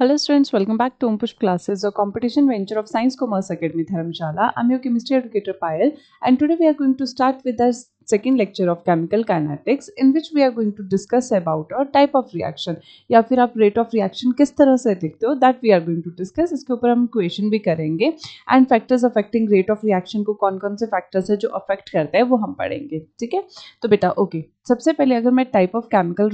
hello students welcome back to Ompushp classes और competition venture of science commerce academy Dharamshala I am your chemistry educator Payal and today we are going to start with our second lecture of chemical kinetics in which we are going to discuss about और type of reaction या फिर आप rate of reaction किस तरह से देखते हो that we are going to discuss इसके ऊपर हम क्वेश्चन भी करेंगे and factors affecting rate of reaction को कौन कौन से फैक्टर्स है जो अफेक्ट करते हैं वो हम पढ़ेंगे ठीक है तो बेटा ओके okay, सबसे पहले अगर मैं टाइप ऑफ केमिकल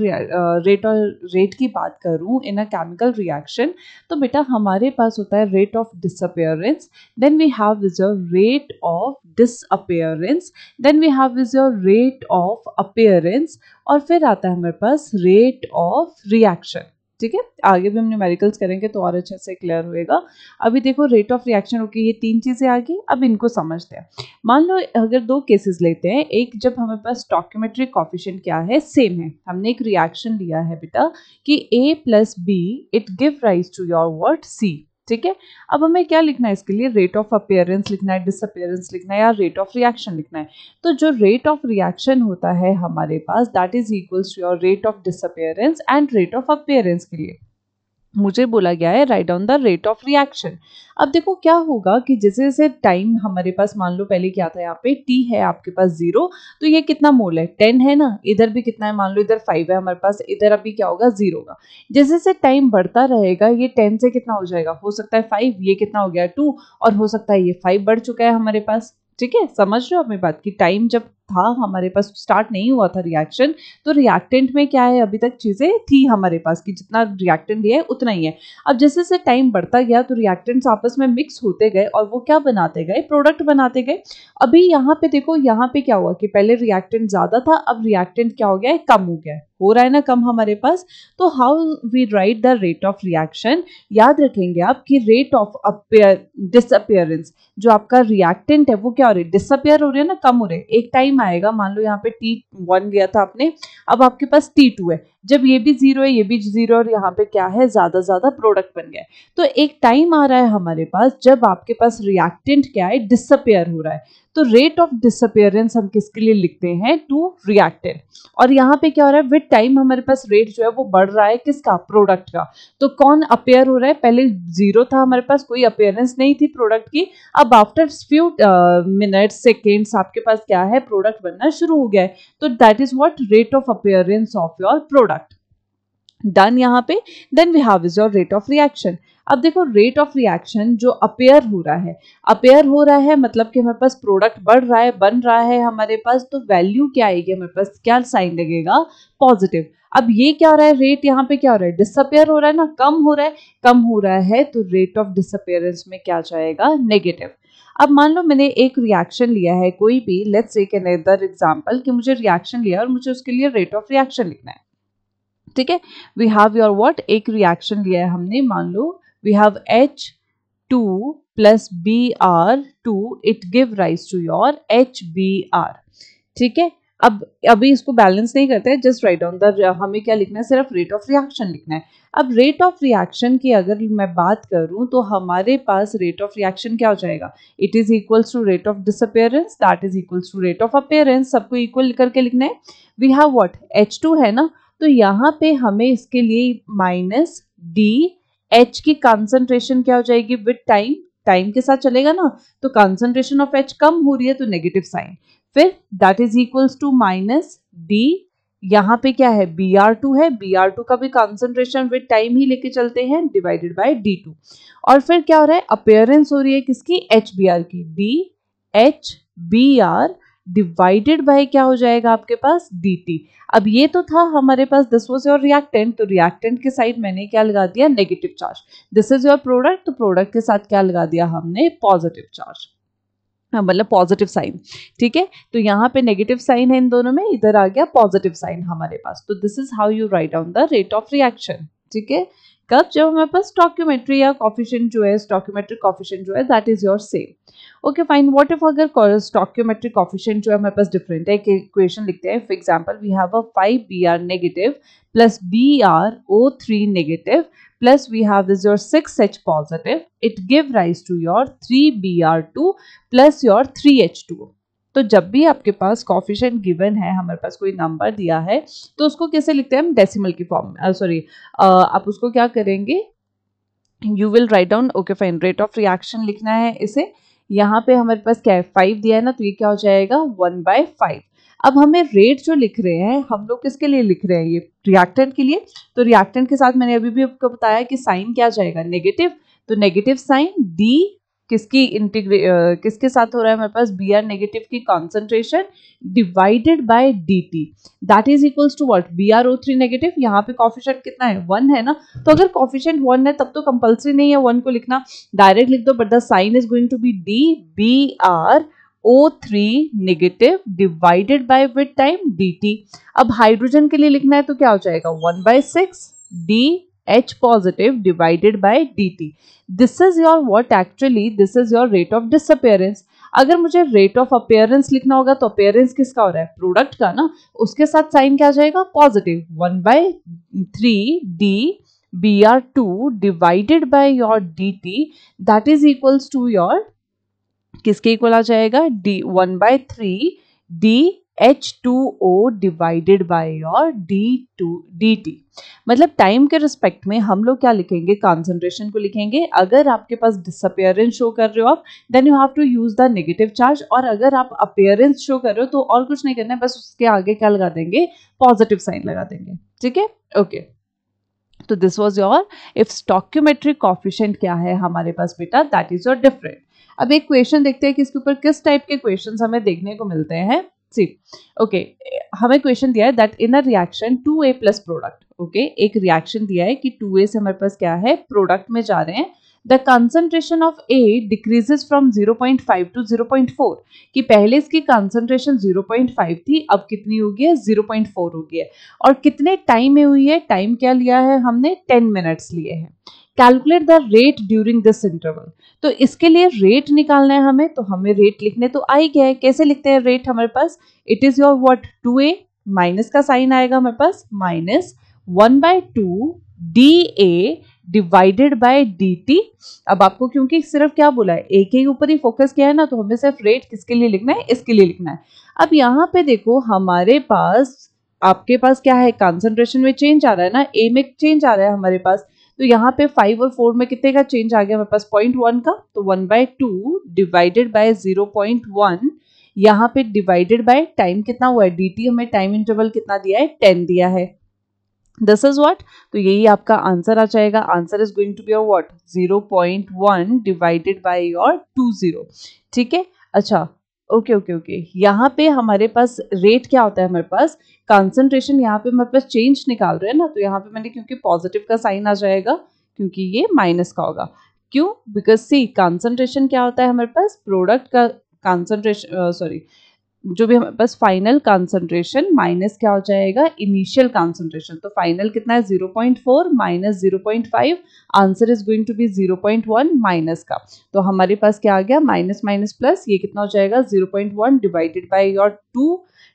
रेट और रेट की बात करूँ इन अ केमिकल रिएक्शन तो बेटा हमारे पास होता है rate of disappearance then we have is your rate of disappearance then we have is your rate of appearance और फिर आता है हमारे पास रेट ऑफ रिएक्शन ठीक है आगे भी हम न्यूमेरिकल्स करेंगे तो और अच्छे से क्लियर होएगा अभी देखो रेट ऑफ रिएक्शन ओके ये तीन चीज़ें आ गई अब इनको समझते हैं मान लो अगर दो केसेस लेते हैं एक जब हमारे पास टॉक्यूमेट्रिक कॉफिशेंट क्या है सेम है हमने एक रिएक्शन लिया है बेटा कि A plus B it give rise to your word C ठीक है अब हमें क्या लिखना है इसके लिए रेट ऑफ अपेयरेंस लिखना है डिसअपेयरेंस लिखना है या रेट ऑफ रिएक्शन लिखना है तो जो रेट ऑफ रिएक्शन होता है हमारे पास that is equals to your rate of disappearance and rate of appearance के लिए मुझे बोला गया है write down the rate of reaction अब देखो क्या होगा कि जैसे जैसे टाइम हमारे पास मान लो पहले क्या था यहाँ पे टी है आपके पास जीरो तो ये कितना मोल है टेन है ना इधर भी कितना है मान लो इधर फाइव है हमारे पास इधर अभी क्या होगा जीरो का जैसे जैसे टाइम बढ़ता रहेगा ये टेन से कितना हो जाएगा हो सकता है फाइव ये कितना हो गया टू और हो सकता है ये फाइव बढ़ चुका है हमारे पास ठीक है समझ रहे हो अपनी बात की टाइम जब था हमारे पास स्टार्ट नहीं हुआ था रिएक्शन तो रिएक्टेंट में क्या है अभी तक चीज़ें थी हमारे पास कि जितना रिएक्टेंट है उतना ही है अब जैसे जैसे टाइम बढ़ता गया तो रिएक्टेंट्स आपस में मिक्स होते गए और वो क्या बनाते गए प्रोडक्ट बनाते गए अभी यहाँ पे देखो यहाँ पे क्या हुआ कि पहले रिएक्टेंट ज़्यादा था अब रिएक्टेंट क्या हो गया है कम हो गया है हो रहा है ना कम हमारे पास तो how we write the rate of reaction याद रखेंगे आप कि रेट ऑफ अपेयर डिसअपियरेंस जो आपका रिएक्टेंट है वो क्या हो रहा है डिसअपियर हो रहा है ना कम हो रहे एक टाइम आएगा मान लो यहाँ पे टी वन लिया था आपने अब आपके पास टी टू है जब ये भी जीरो है ये भी जीरो और यहाँ पे क्या है ज़्यादा ज़्यादा प्रोडक्ट बन गया तो एक टाइम आ रहा है हमारे पास जब आपके पास रिएक्टेंट क्या है डिसअपेयर हो रहा है तो रेट ऑफ डिसअपेयरेंस हम किसके लिए लिखते हैं टू रिएक्टेंट और यहाँ पे क्या हो रहा है विद टाइम हमारे पास रेट जो है वो बढ़ रहा है किसका प्रोडक्ट का तो कौन अपेयर हो रहा है पहले जीरो था हमारे पास कोई अपेयरेंस नहीं थी प्रोडक्ट की अब आफ्टर फ्यू मिनट सेकेंड्स आपके पास क्या है प्रोडक्ट बनना शुरू हो गया है तो that is what rate of appearance of your product done यहाँ पे then we have is your rate of reaction अब देखो रेट ऑफ रिएक्शन जो अपेयर हो रहा है अपेयर हो रहा है मतलब कि हमारे पास प्रोडक्ट बढ़ रहा है बन रहा है हमारे पास तो वैल्यू क्या आएगी हमारे पास क्या साइन लगेगा पॉजिटिव अब ये क्या हो रहा है रेट यहाँ पे क्या हो रहा है डिसअपेयर हो रहा है ना कम हो रहा है कम हो रहा है तो रेट ऑफ डिसअपेयरेंस में क्या जाएगा नेगेटिव अब मान लो मैंने एक रिएक्शन लिया है कोई भी लेट्स एक एदर एग्जाम्पल कि मुझे रिएक्शन लिया और मुझे उसके लिए रेट ऑफ रिएक्शन लिखना है ठीक है वी हैव योर व्हाट एक रिएक्शन लिया है हमने मान लो we have H two plus B R two it give rise to your H B R ठीक है अब अभी इसको बैलेंस नहीं करते जस्ट राइट ऑन द हमें क्या लिखना है सिर्फ रेट ऑफ रिएक्शन लिखना है अब रेट ऑफ रिएक्शन की अगर मैं बात करूं तो हमारे पास रेट ऑफ रिएक्शन क्या हो जाएगा it is equals to rate of disappearance that is equals to rate of appearance सबको इक्वल करके लिखना है we have what H two है ना तो यहाँ पे हमें इसके लिए माइनस डी एच की कंसंट्रेशन क्या हो जाएगी विद टाइम टाइम के साथ चलेगा ना तो कंसंट्रेशन ऑफ एच कम हो रही है तो नेगेटिव साइन फिर that is equals to minus D यहाँ पे क्या है बी आर टू है बी आर टू का भी कॉन्सेंट्रेशन विद टाइम ही लेके चलते हैं डिवाइडेड बाई डी टू और फिर क्या हो रहा है अपेयरेंस हो रही है किसकी एच बी आर की D H B R divided by क्या हो जाएगा आपके पास dt अब ये तो था हमारे पास दिस से और रिएक्टेंट तो रिएक्टेंट के साइड मैंने क्या लगा दिया negative charge this is your product तो प्रोडक्ट के साथ क्या लगा दिया हमने पॉजिटिव चार्ज हाँ, मतलब पॉजिटिव साइन ठीक है तो यहाँ पे नेगेटिव साइन है इन दोनों में इधर आ गया पॉजिटिव साइन हमारे पास तो this is how you write down the rate of reaction ठीक है कब जब हमारे पास डॉक्यूमेंट्री या कॉफिशेंट जो है डॉक्यूमेंट्री कॉफिशेंट जो है that is your same okay fine what if अगर स्टॉक्यूमेट्रिक कॉफिशेंट जो है हमारे पास डिफरेंट है एक इक्वेशन लिखते हैं for example we have a five B R negative plus B R O three negative plus we have is your six H positive it give rise to your three B R two plus your three H two तो जब भी आपके पास coefficient given है हमारे पास कोई number दिया है तो उसको कैसे लिखते हैं हम डेसिमल की फॉर्म में सॉरी आप उसको क्या करेंगे you will write down okay fine rate of reaction लिखना है इसे यहाँ पे हमारे पास क्या है फाइव दिया है ना तो ये क्या हो जाएगा वन बाय फाइव अब हमें रेट जो लिख रहे हैं हम लोग किसके लिए लिख रहे हैं ये रिएक्टेंट के लिए तो रिएक्टेंट के साथ मैंने अभी भी आपको बताया कि साइन क्या जाएगा नेगेटिव तो नेगेटिव साइन डी किसकी इंटीग्रे किसके साथ हो रहा है हमारे पास बी आर नेगेटिव की concentration divided by D T that is equals to what B R O three negative यहाँ पे कॉफिशेंट कितना है वन है ना तो अगर कॉफिशेंट वन है तब तो कंपल्सरी नहीं है वन को लिखना डायरेक्ट लिख दो but the sign is going to be D B R O three negative divided by with time D T अब हाइड्रोजन के लिए लिखना है तो क्या हो जाएगा one by six D positive divided divided D T this is your what actually this is your rate of disappearance अगर मुझे रेट ऑफ अपेयरेंस लिखना होगा तो अपेयरेंस किसका हो रहा है प्रोडक्ट का ना उसके साथ साइन क्या जाएगा positive one by three D B R two divided by your D T that is equals to your किसके इक्वल आ जाएगा D one by three D H two O divided by your D T मतलब time के respect में हम लोग क्या लिखेंगे कॉन्सेंट्रेशन को लिखेंगे अगर आपके पास डिसअपेयरेंस शो कर रहे हो आप then you have to use the negative charge और अगर आप अपेयरेंस शो कर रहे हो तो और कुछ नहीं करना है बस उसके आगे क्या लगा देंगे पॉजिटिव साइन लगा देंगे ठीक है ओके तो this was your if stoichiometric coefficient क्या है हमारे पास बेटा दैट इज योर डिफरेंट अब एक क्वेश्चन देखते हैं कि इसके ऊपर किस टाइप के क्वेश्चन हमें देखने को मिलते हैं सी ओके हमें क्वेश्चन दिया है that in a reaction two A plus product okay एक रिएक्शन दिया है कि टू ए से हमारे पास क्या है प्रोडक्ट में जा रहे हैं the concentration of A decreases from 0.5 to 0.4 कि पहले इसकी कंसनट्रेशन 0.5 थी अब कितनी हो गई है 0.4 हो गई है और कितने टाइम में हुई है टाइम क्या लिया है हमने 10 मिनट्स लिए हैं calculate the rate during this interval तो इसके लिए रेट निकालना है हमें तो हमें रेट लिखने तो आ ही गया है कैसे लिखते हैं रेट हमारे पास it is your what two A minus का साइन आएगा हमारे पास minus one by two D A divided by D T अब आपको क्योंकि सिर्फ क्या बोला है ए के ऊपर ही फोकस किया है ना तो हमें सिर्फ रेट किसके लिए लिखना है इसके लिए लिखना है अब यहाँ पे देखो हमारे पास आपके पास क्या है कंसंट्रेशन में चेंज आ रहा है ना ए में चेंज आ रहा है हमारे पास तो यहाँ पे फाइव और फोर में कितने का चेंज आ गया हमारे पास पॉइंट वन का तो one by two divided by zero point one यहाँ पे डिवाइडेड बाय टाइम कितना हुआ है डी हमें टाइम इंटरवल कितना दिया है टेन दिया है दिस इज वॉट तो यही आपका आंसर आ जाएगा answer is going to be your point one divided by your zero ठीक है अच्छा ओके ओके ओके यहाँ पे हमारे पास रेट क्या होता है हमारे पास कंसंट्रेशन यहाँ पे हमारे पास चेंज निकाल रहे हैं ना तो यहाँ पे मैंने क्योंकि पॉजिटिव का साइन आ जाएगा क्योंकि ये माइनस का होगा क्यों बिकॉज सी कंसंट्रेशन क्या होता है हमारे पास प्रोडक्ट का कंसंट्रेशन सॉरी uh, जो भी हमारे पास फाइनल कॉन्सेंट्रेशन माइनस क्या हो जाएगा इनिशियल कॉन्सेंट्रेशन तो फाइनल कितना है 0.4 minus zero answer is going to be 0.1 minus का तो हमारे पास क्या आ गया माइनस माइनस प्लस ये कितना हो जाएगा 0.1 divided by your two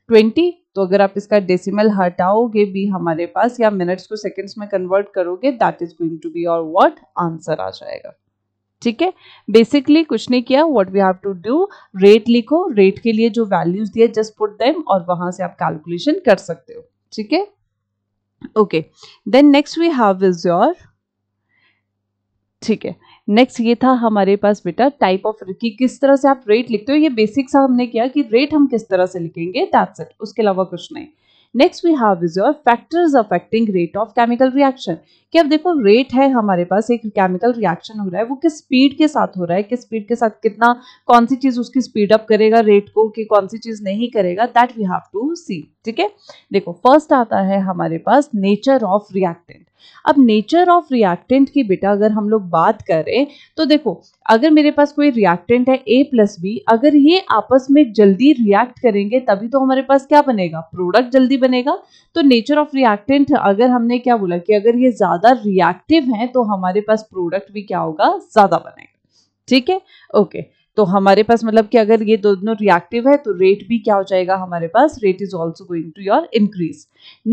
twenty तो अगर आप इसका डेसिमल हटाओगे भी हमारे पास या मिनट्स को सेकेंड्स में कन्वर्ट करोगे that is going to be और वॉट आंसर आ जाएगा ठीक है बेसिकली कुछ नहीं किया what we have to do rate लिखो रेट के लिए जो वैल्यूज दिए जस्ट पुट देम और वहां से आप कैलकुलेशन कर सकते हो ठीक है okay then next we have is your ठीक है नेक्स्ट ये था हमारे पास बेटा टाइप ऑफ कि किस तरह से आप रेट लिखते हो ये बेसिक सा हमने किया कि रेट हम किस तरह से लिखेंगे दैट्स इट उसके अलावा कुछ नहीं next we have is your factors affecting rate of chemical reaction कि अब देखो रेट है हमारे पास एक केमिकल रिएक्शन हो रहा है वो किस स्पीड के साथ हो रहा है किस स्पीड के साथ कितना कौन सी चीज़ उसकी स्पीड अप करेगा रेट को कि कौन सी चीज़ नहीं करेगा that we have to see ठीक है देखो फर्स्ट आता है हमारे पास नेचर ऑफ रिएक्टेंट अब नेचर ऑफ रिएक्टेंट की बेटा अगर हम लोग बात करें तो देखो अगर मेरे पास कोई रिएक्टेंट है ए प्लस बी अगर ये आपस में जल्दी रिएक्ट करेंगे तभी तो हमारे पास क्या बनेगा प्रोडक्ट जल्दी बनेगा तो नेचर ऑफ रिएक्टेंट अगर हमने क्या बोला कि अगर ये ज़्यादा ज़्यादा रिएक्टिव हैं तो हमारे पास प्रोडक्ट भी क्या होगा ज़्यादा बनेगा ठीक है ओके तो हमारे पास मतलब कि अगर ये दोनों रिएक्टिव है तो रेट भी क्या हो जाएगा हमारे पास rate is also going to your increase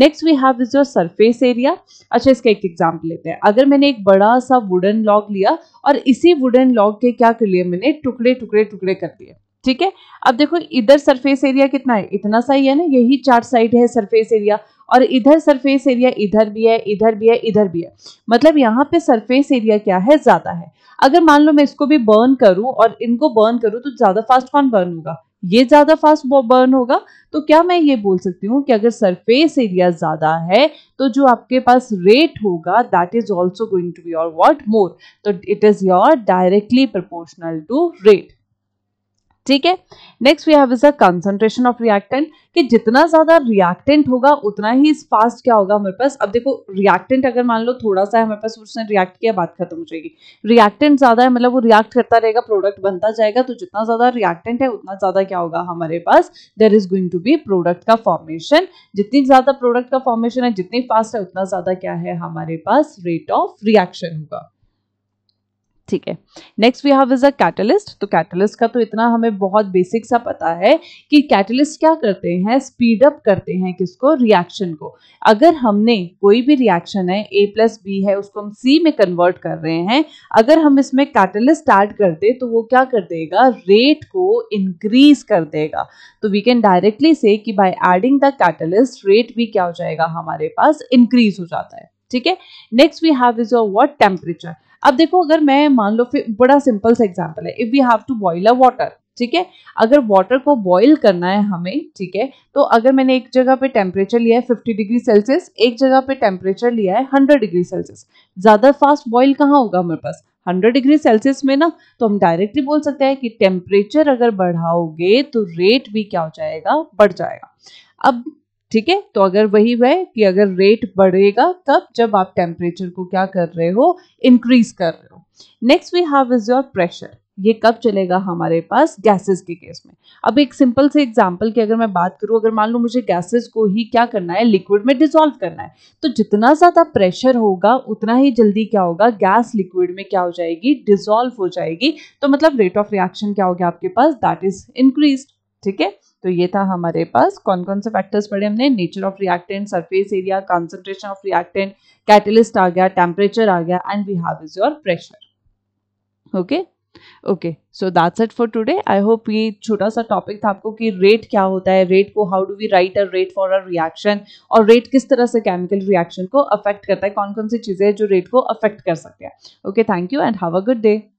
next we have is your surface area अच्छा इसका एक एग्जाम्पल लेते हैं अगर मैंने एक बड़ा सा वुडन लॉग लिया और इसी वुडन लॉग के क्या कर लिए मैंने टुकड़े टुकड़े टुकड़े कर दिए ठीक है अब देखो इधर सरफेस एरिया कितना है इतना ही है ना यही चार साइड है सरफेस एरिया और इधर सरफेस एरिया इधर भी है इधर भी है इधर भी है मतलब यहाँ पे सरफेस एरिया क्या है ज्यादा है अगर मान लो मैं इसको भी बर्न करूं और इनको बर्न करूं तो ज्यादा फास्ट कौन बर्न होगा ये ज्यादा फास्ट बर्न होगा तो क्या मैं ये बोल सकती हूँ कि अगर सरफेस एरिया ज्यादा है तो जो आपके पास रेट होगा that is also going to be और वॉट मोर तो it is your directly proportional to rate ठीक है next we have is a concentration of reactant कि जितना ज्यादा रिएक्टेंट होगा उतना ही फास्ट क्या होगा हमारे पास अब देखो रिएक्टेंट अगर मान लो थोड़ा सा हमारे पास उसने रिएक्ट किया बात खत्म हो जाएगी रिएक्टेंट ज्यादा है मतलब वो रिएक्ट करता रहेगा प्रोडक्ट बनता जाएगा तो जितना ज्यादा रिएक्टेंट है उतना ज्यादा क्या होगा हमारे पास there is going to be product का फॉर्मेशन जितनी ज्यादा प्रोडक्ट का फॉर्मेशन है जितनी फास्ट है उतना ज्यादा क्या है हमारे पास रेट ऑफ रिएक्शन होगा ठीक है next we have is a catalyst तो कैटलिस्ट का तो इतना हमें बहुत बेसिक सा पता है कि कैटलिस्ट क्या करते हैं स्पीड अप करते हैं किसको रिएक्शन को अगर हमने कोई भी रिएक्शन है ए प्लस बी है उसको हम सी में कन्वर्ट कर रहे हैं अगर हम इसमें कैटलिस्ट ऐड करते तो वो क्या कर देगा रेट को इंक्रीज कर देगा तो वी कैन डायरेक्टली से कि by adding the catalyst rate भी क्या हो जाएगा हमारे पास इंक्रीज हो जाता है ठीक है next we have is your what temperature अब देखो अगर मैं मान लो फिर बड़ा सिंपल सा एग्जाम्पल है if we have to boil a water ठीक है अगर वाटर को बॉईल करना है हमें ठीक है तो अगर मैंने एक जगह पे टेम्परेचर लिया है 50 डिग्री सेल्सियस एक जगह पे टेम्परेचर लिया है 100 डिग्री सेल्सियस ज़्यादा फास्ट बॉईल कहाँ होगा हमारे पास 100 डिग्री सेल्सियस में ना तो हम डायरेक्टली बोल सकते हैं कि टेम्परेचर अगर बढ़ाओगे तो रेट भी क्या हो जाएगा बढ़ जाएगा अब ठीक है तो अगर वही वह कि अगर रेट बढ़ेगा तब जब आप टेम्परेचर को क्या कर रहे हो इंक्रीज कर रहे हो next we have is your pressure ये कब चलेगा हमारे पास गैसेस के केस में अब एक सिंपल से एग्जांपल की अगर मैं बात करूं अगर मान लो मुझे गैसेस को ही क्या करना है लिक्विड में डिसॉल्व करना है तो जितना ज़्यादा प्रेशर होगा उतना ही जल्दी क्या होगा गैस लिक्विड में क्या हो जाएगी डिसॉल्व हो जाएगी तो मतलब रेट ऑफ रिएक्शन क्या हो गया आपके पास दैट इज इंक्रीज ठीक है तो ये था हमारे पास कौन कौन से फैक्टर्स पढ़े हमने nature of reactant surface area concentration of reactant catalyst आ गया टेम्परेचर आ गया and we have is your pressure okay okay so that's it for today I hope ये छोटा सा टॉपिक था आपको कि रेट क्या होता है रेट को how do we write a rate for a reaction और रेट किस तरह से केमिकल रिएक्शन को अफेक्ट करता है कौन कौन सी चीज़ें हैं जो रेट को अफेक्ट कर सकते हैं okay thank you and have a good day